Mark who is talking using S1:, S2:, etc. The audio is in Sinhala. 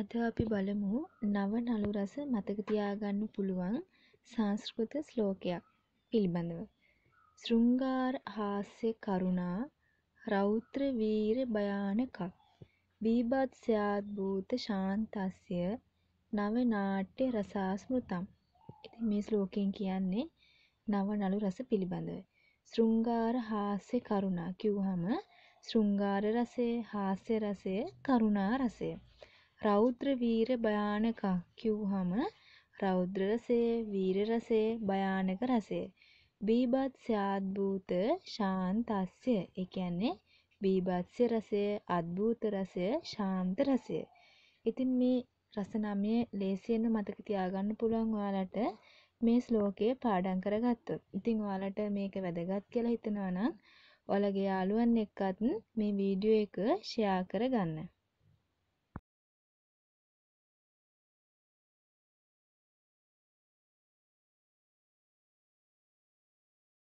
S1: අද අපි බලමු නව නලු රස මතක තියාගන්න පුළුවන් සංස්කෘත ශ්ලෝකයක් පිළිබඳව. ශෘංගාර හාස්‍ය කරුණා රෞද්‍ර වීර භයානකක් බීභත්ස්‍යාත් භූත ශාන්තස්ය නව නාට්‍ය රසාස්මෘතම්. ඉතින් මේ ශ්ලෝකයෙන් කියන්නේ නව නලු රස පිළිබඳව. ශෘංගාර හාස්‍ය කරුණා කිව්වහම ශෘංගාර රසය, හාස්‍ය රසය, කරුණා රසය. රෞද්‍ර වීර භයානකක් කිව්වහම රෞද්‍ර රසය, වීර රසය, භයානක රසය. බීභත්ස්‍ය අද්භූත ශාන්තස්ය. ඒ කියන්නේ බීභත්ස්‍ය රසය, අද්භූත රසය, ශාන්ත රසය. ඉතින් මේ රස නමය ලේසියෙන් මතක තියාගන්න පුළුවන් ඔයාලට මේ ශ්ලෝකය පාඩම් කරගත්තොත්. ඉතින් ඔයාලට මේක වැදගත් කියලා හිතනවා නම් ඔයාලගේ යාළුවන් එක්කත් මේ වීඩියෝ එක ෂෙයා කරගන්න.